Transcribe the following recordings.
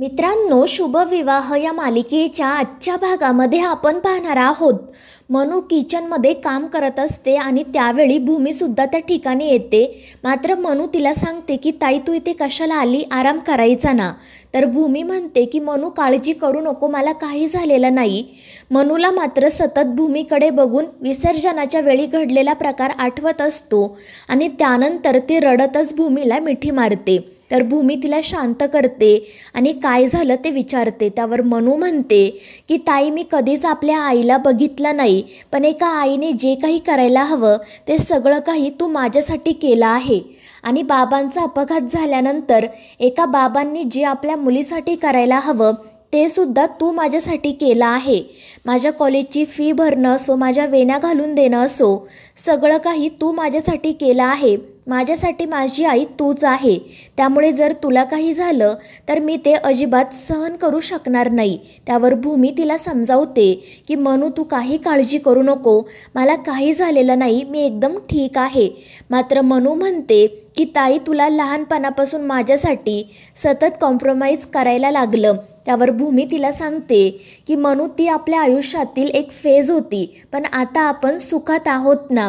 मित्रांनो शुभविवाह या मालिकेच्या आजच्या भागामध्ये आपण पाहणार आहोत मनू किचनमध्ये काम करत असते आणि त्यावेळी भूमीसुद्धा त्या ठिकाणी येते मात्र मनू तिला सांगते की ताई तू इथे कशाला आली आराम करायचा ना तर भूमी म्हणते की मनू काळजी करू नको मला काही झालेलं नाही मनूला मात्र सतत भूमीकडे बघून विसर्जनाच्या वेळी घडलेला प्रकार आठवत असतो आणि त्यानंतर ती रडतच भूमीला मिठी मारते तर भूमी तिला शांत करते आणि काय झालं ते विचारते त्यावर मनू म्हणते की ताई मी कधीच आपल्या आईला बघितलं नाही पण एका आईने जे काही करायला हवं ते सगळं काही तू माझ्यासाठी केलं आहे आणि बाबांचा अपघात झाल्यानंतर एका बाबांनी जे आपल्या मुलीसाठी करायला हवं ते सुद्धा तू माझ्यासाठी केलं आहे माझ्या कॉलेजची फी भरणं असो माझ्या वेण्या घालून देणं असो सगळं काही तू माझ्यासाठी केलं आहे माझ्यासाठी माझी आई तूच आहे त्यामुळे जर तुला काही झालं तर मी ते अजिबात सहन करू शकणार नाही त्यावर भूमी तिला समजावते की मनू तू काही काळजी करू नको मला काही झालेलं नाही मी एकदम ठीक आहे मात्र मनू म्हणते की ताई तुला लहानपणापासून माझ्यासाठी सतत कॉम्प्रोमाइज करायला लागलं त्यावर भूमी तिला सांगते की मनू ती आपल्या आयुष्यातील एक फेज होती पण आता आपण सुखात आहोत ना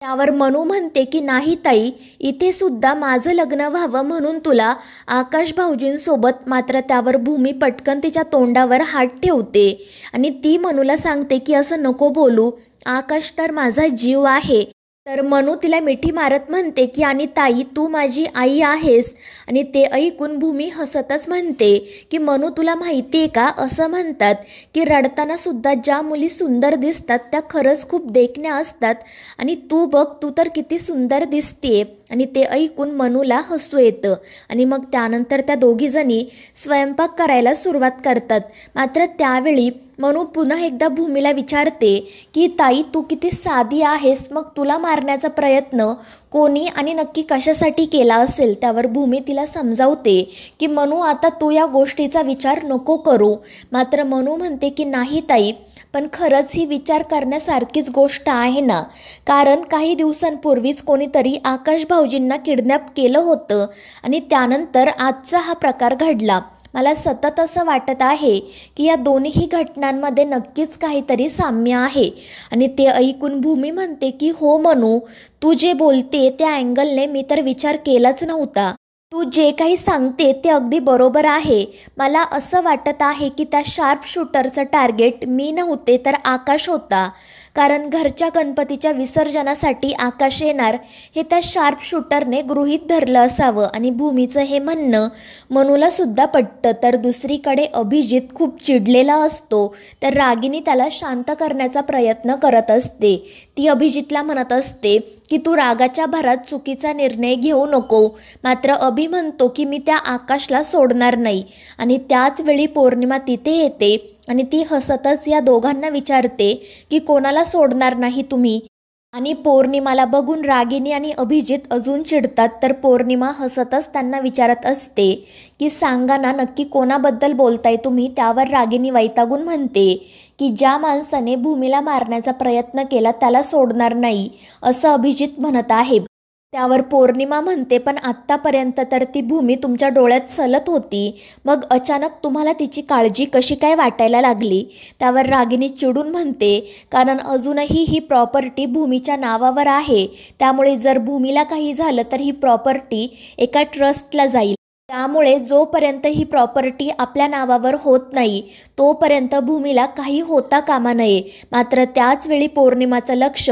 त्यावर मनू म्हणते की नाही ताई इथे सुद्धा माझं लग्न व्हावं म्हणून तुला आकाश भाऊजींसोबत मात्र त्यावर भूमी पटकन तिच्या तोंडावर हात ठेवते आणि ती मनूला सांगते की असं नको बोलू आकाश तर माझा जीव आहे तर मनू तिला मिठी मारत म्हणते की आणि ताई तू माझी आई आहेस आणि ते ऐकून भूमी हसतच म्हणते की मनू तुला माहिती आहे का असं म्हणतात की रडताना सुद्धा ज्या मुली सुंदर दिसतात त्या खरंच खूप देखण्या असतात आणि तू बघ तू तर किती सुंदर दिसते आणि ते ऐकून मनूला हसू येतं आणि मग त्यानंतर त्या दोघीजणी स्वयंपाक करायला सुरुवात करतात मात्र त्यावेळी मनू पुन्हा एकदा भूमीला विचारते की ताई तू किती साधी आहेस मग तुला मारण्याचा प्रयत्न कोणी आणि नक्की कशासाठी केला असेल त्यावर भूमी तिला समजावते की मनू आता तू या गोष्टीचा विचार नको करू मात्र मनू म्हणते की नाही ताई पण खरंच ही विचार करण्यासारखीच गोष्ट आहे ना कारण काही दिवसांपूर्वीच कोणीतरी आकाश भाऊजींना किडनॅप केलं होतं आणि त्यानंतर आजचा हा प्रकार घडला मला सतत असं वाटत आहे की या दोन्ही घटनांमध्ये नक्कीच काहीतरी साम्य आहे आणि ते ऐकून भूमी म्हणते की हो मनू तू जे बोलते त्या अँगलने मी तर विचार केलाच नव्हता तू जे काही सांगते ते अगदी बरोबर आहे मला असं वाटत आहे की त्या शार्प शूटरचं टार्गेट मी नव्हते तर आकाश होता कारण घरच्या गणपतीच्या विसर्जनासाठी आकाश येणार हे त्या शार्प शूटरने गृहीत धरलं असावं आणि भूमीचं हे म्हणणं मनूला सुद्धा पटतं तर दुसरीकडे अभिजित खूप चिडलेला असतो तर रागिनी त्याला शांत करण्याचा प्रयत्न करत असते ती अभिजितला म्हणत असते की तू रागाच्या भरात चुकीचा निर्णय घेऊ नको मात्र अभि म्हणतो की मी त्या आकाशला सोडणार नाही आणि त्याचवेळी पौर्णिमा तिथे येते आणि ती हसतच या दोघांना विचारते की कोणाला सोडणार नाही तुम्ही आणि पौर्णिमाला बघून रागिनी आणि अभिजित अजून चिडतात तर पौर्णिमा हसतच त्यांना विचारत असते की सांगा ना नक्की कोणाबद्दल बोलताय तुम्ही त्यावर रागिनी वैतागून म्हणते की ज्या माणसाने भूमीला मारण्याचा प्रयत्न केला त्याला सोडणार नाही असं अभिजित म्हणत आहे त्यावर पौर्णिमा म्हणते पण आत्तापर्यंत तर ती भूमी तुमच्या डोळ्यात सलत होती मग अचानक तुम्हाला तिची काळजी कशी काय वाटायला लागली त्यावर रागिनी चिडून म्हणते कारण अजूनही ही प्रॉपर्टी भूमीच्या नावावर आहे त्यामुळे जर भूमीला काही झालं तर ही प्रॉपर्टी एका ट्रस्टला जाईल त्यामुळे जोपर्यंत ही प्रॉपर्टी आपल्या नावावर होत नाही तोपर्यंत भूमीला काही होता कामा नये मात्र त्याचवेळी पौर्णिमाचं लक्ष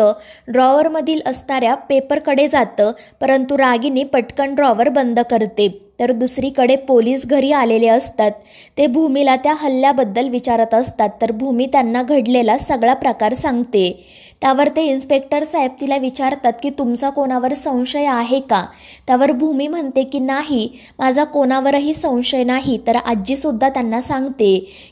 ड्रॉवरमधील असणाऱ्या पेपरकडे जातं परंतु रागिनी पटकन ड्रॉवर बंद करते तर दुसरीकडे पोलीस घरी आलेले असतात ते भूमीला त्या हल्ल्याबद्दल विचारत असतात तर भूमी त्यांना घडलेला सगळा प्रकार सांगते त्यावर ते इन्स्पेक्टर साहेब तिला विचारतात की तुमचा कोणावर संशय आहे का त्यावर भूमी म्हणते की नाही माझा कोणावरही संशय नाही तर आजीसुद्धा त्यांना सांगते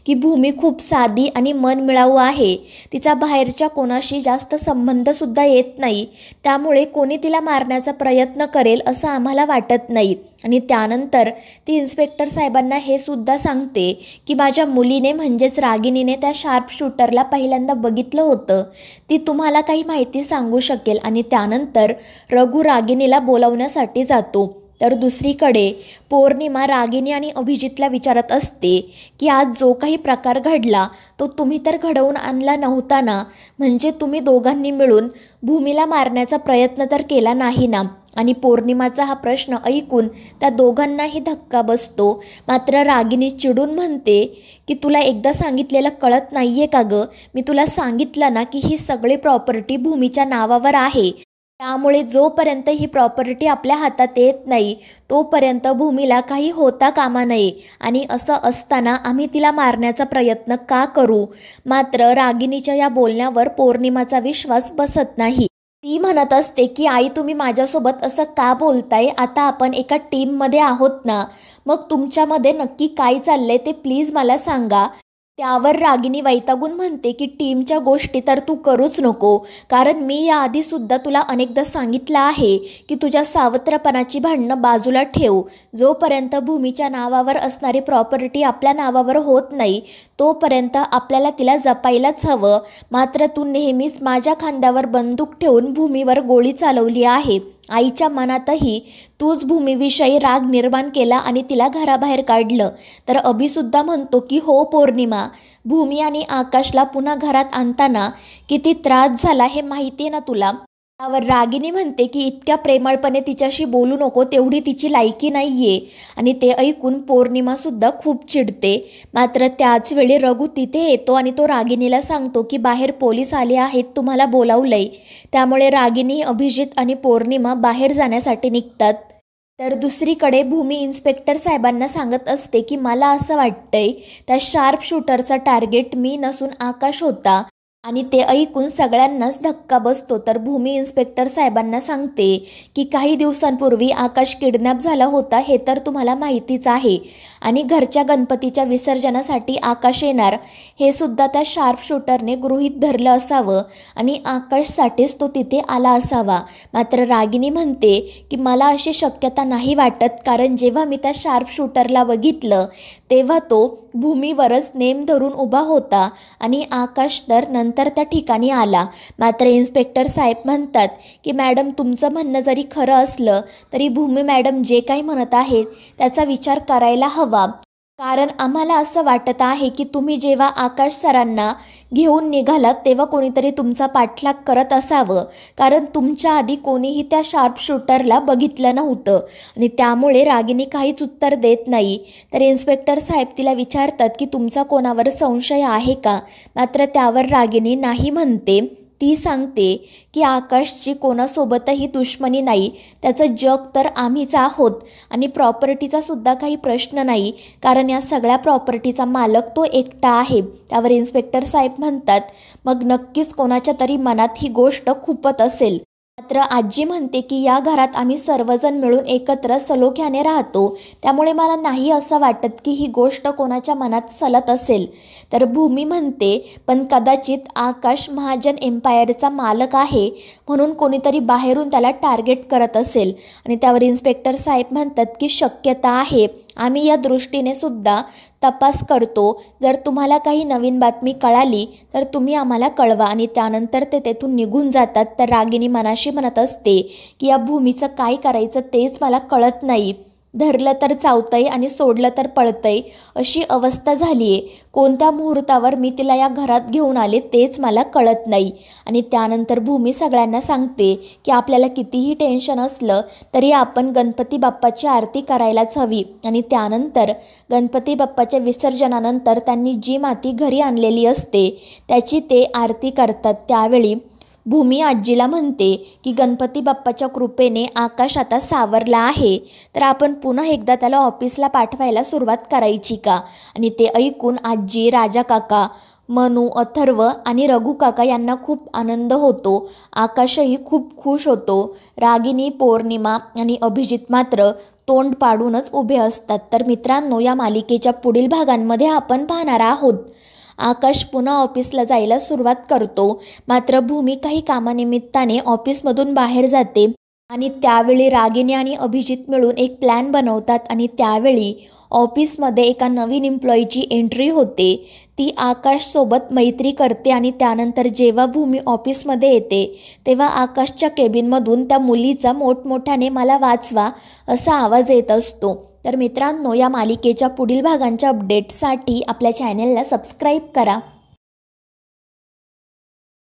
की भूमी खूप साधी आणि मिळावू आहे तिचा बाहेरच्या कोणाशी जास्त संबंधसुद्धा येत नाही त्यामुळे कोणी तिला मारण्याचा प्रयत्न करेल असं आम्हाला वाटत नाही आणि त्यानंतर ती इन्स्पेक्टर साहेबांना हे सुद्धा सांगते की माझ्या मुलीने म्हणजेच रागिणीने त्या शार्प शूटरला पहिल्यांदा बघितलं होतं ती तुम्हाला मला काही माहिती सांगू शकेल आणि त्यानंतर रघु रागिणीला बोलावण्यासाठी जातो तर दुसरीकडे पौर्णिमा रागिनी आणि अभिजितला विचारत असते की आज जो काही प्रकार घडला तो तुम्ही तर घडवून आणला नव्हता ना म्हणजे तुम्ही दोघांनी मिळून भूमीला मारण्याचा प्रयत्न तर केला नाही ना आणि पौर्णिमाचा हा प्रश्न ऐकून त्या दोघांनाही धक्का बसतो मात्र रागिनी चिडून म्हणते की तुला एकदा सांगितलेलं कळत नाही आहे का गं मी तुला सांगितलं ना की ही सगळी प्रॉपर्टी भूमीच्या नावावर आहे त्यामुळे जोपर्यंत ही प्रॉपर्टी आपल्या हातात येत नाही तोपर्यंत भूमीला काही होता कामा नये आणि असं असताना आम्ही तिला मारण्याचा प्रयत्न का करू मात्र रागिनीच्या या बोलण्यावर पौर्णिमाचा विश्वास बसत नाही ती म्हणत असते की आई तुम्ही माझ्यासोबत असं का बोलताय आता आपण एका टीममध्ये आहोत ना मग तुमच्यामध्ये नक्की काय चाललंय ते प्लीज मला सांगा त्यावर रागिनी वैतागून म्हणते की टीमच्या गोष्टी तर तू करूच नको कारण मी याआधी सुद्धा तुला अनेकदा सांगितलं आहे की तुझ्या सावत्रपणाची भांडणं बाजूला ठेव जोपर्यंत भूमीच्या नावावर असणारी प्रॉपर्टी आपल्या नावावर होत नाही तोपर्यंत आपल्याला तिला जपायलाच हवं मात्र तू नेहमीच माझ्या खांद्यावर बंदूक ठेवून भूमीवर गोळी चालवली आहे आईच्या मनातही तूच भूमीविषयी राग निर्माण केला आणि तिला घराबाहेर काढलं तर अभिसुद्धा म्हणतो की हो पौर्णिमा भूमी आणि आकाशला पुन्हा घरात आणताना किती त्रास झाला हे माहिती आहे ना तुला त्यावर रागिनी म्हणते की इतक्या प्रेमळपणे तिच्याशी बोलू नको तेवढी तिची लायकी नाहीये आणि ते ऐकून पौर्णिमासुद्धा खूप चिडते मात्र त्याच वेळी रघु तिथे येतो आणि तो रागिनीला सांगतो की बाहेर पोलीस आले आहेत तुम्हाला बोलावलंय त्यामुळे रागिनी अभिजित आणि पौर्णिमा बाहेर जाण्यासाठी निघतात तर दुसरीकडे भूमी इन्स्पेक्टर साहेबांना सांगत असते की मला असं वाटतंय त्या शार्प शूटरचा टार्गेट मी नसून आकाश होता आणि ते ऐकून सगळ्यांनाच धक्का बसतो तर भूमी इन्स्पेक्टर साहेबांना सांगते की काही दिवसांपूर्वी आकाश किडनॅप झाला होता हे तर तुम्हाला माहितीच आहे आणि घरच्या गणपतीच्या विसर्जनासाठी आकाश येणार हे सुद्धा त्या शार्प शूटरने गृहीत धरलं असावं आणि आकाशसाठीच तो तिथे आला असावा मात्र रागिनी म्हणते की मला अशी शक्यता नाही वाटत कारण जेव्हा मी त्या शार्प शूटरला बघितलं तेव्हा तो भूमीवरच नेम धरून उभा होता आणि आकाश तर नंतर तर त्या ठिकाणी आला मात्र इन्स्पेक्टर साहेब म्हणतात की मॅडम तुमचं म्हणणं जरी खरं असलं तरी भूमी मॅडम जे काही म्हणत आहेत त्याचा विचार करायला हवा कारण आम्हाला असं वाटत आहे की तुम्ही जेव्हा आकाश सरांना घेऊन निघालात तेव्हा कोणीतरी तुमचा पाठलाग करत असावं कारण तुमच्या आधी कोणीही त्या शार्प शूटरला बघितलं नव्हतं आणि त्यामुळे रागिनी काहीच उत्तर देत नाही तर इन्स्पेक्टर साहेब तिला विचारतात की तुमचा कोणावर संशय आहे का मात्र त्यावर रागिनी नाही म्हणते ती सांगते की आकाशची कोणासोबतही दुश्मनी नाही त्याचं जग तर आम्हीच आहोत आणि प्रॉपर्टीचा सुद्धा काही प्रश्न नाही कारण या सगळ्या प्रॉपर्टीचा मालक तो एकटा आहे त्यावर इन्स्पेक्टर साहेब म्हणतात मग नक्कीच कोणाच्या तरी मनात ही गोष्ट खुपत असेल मात्र आजी म्हणते की या घरात आम्ही सर्वजण मिळून एकत्र सलोख्याने राहतो त्यामुळे मला नाही असं वाटत की ही गोष्ट कोणाच्या मनात सलत असेल तर भूमी म्हणते पण कदाचित आकाश महाजन एम्पायरचा मालक आहे म्हणून कोणीतरी बाहेरून त्याला टार्गेट करत असेल आणि त्यावर इन्स्पेक्टर साहेब म्हणतात की शक्यता आहे आम्ही या दृष्टीने सुद्धा तपास करतो जर तुम्हाला काही नवीन बातमी कळाली तर तुम्ही आम्हाला कळवा आणि त्यानंतर ते तेथून निघून जातात तर रागिनी मनाशी म्हणत असते की या भूमीचं काय करायचं तेच मला कळत नाही धरलं तर चावतंय आणि सोडलं तर पळतंय अशी अवस्था झाली आहे कोणत्या मुहूर्तावर मी तिला या घरात घेऊन आले तेच मला कळत नाही आणि त्यानंतर भूमी सगळ्यांना सांगते की आपल्याला कितीही टेन्शन असलं तरी आपण गणपती बाप्पाची आरती करायलाच हवी आणि त्यानंतर गणपती बाप्पाच्या विसर्जनानंतर त्यांनी जी माती घरी आणलेली असते त्याची ते आरती करतात त्यावेळी भूमी आजीला म्हणते की गणपती बाप्पाच्या कृपेने आकाश आता सावरला आहे तर आपण पुन्हा एकदा त्याला ऑफिसला पाठवायला सुरुवात करायची का आणि ते ऐकून आजी राजा काका मनू अथर्व आणि रघु काका यांना खूप आनंद होतो आकाशही खूप खुश होतो रागिनी पौर्णिमा आणि अभिजित मात्र तोंड पाडूनच उभे असतात तर मित्रांनो या मालिकेच्या पुढील भागांमध्ये आपण पाहणार आहोत आकाश पुन्हा ऑफिसला जायला सुरुवात करतो मात्र भूमी काही कामानिमित्ताने ऑफिसमधून बाहेर जाते आणि त्यावेळी रागिनी आणि अभिजित मिळून एक प्लॅन बनवतात आणि त्यावेळी ऑफिसमध्ये एका नवीन एम्प्लॉईची एंट्री होते ती आकाशसोबत मैत्री करते आणि त्यानंतर जेव्हा भूमी ऑफिसमध्ये येते तेव्हा आकाशच्या केबिनमधून त्या मुलीचा मोठमोठ्याने मला वाचवा असा आवाज येत असतो तर मित्रांनो या मालिकेच्या पुढील भागांच्या अपडेटसाठी आपल्या चॅनेलला सबस्क्राईब करा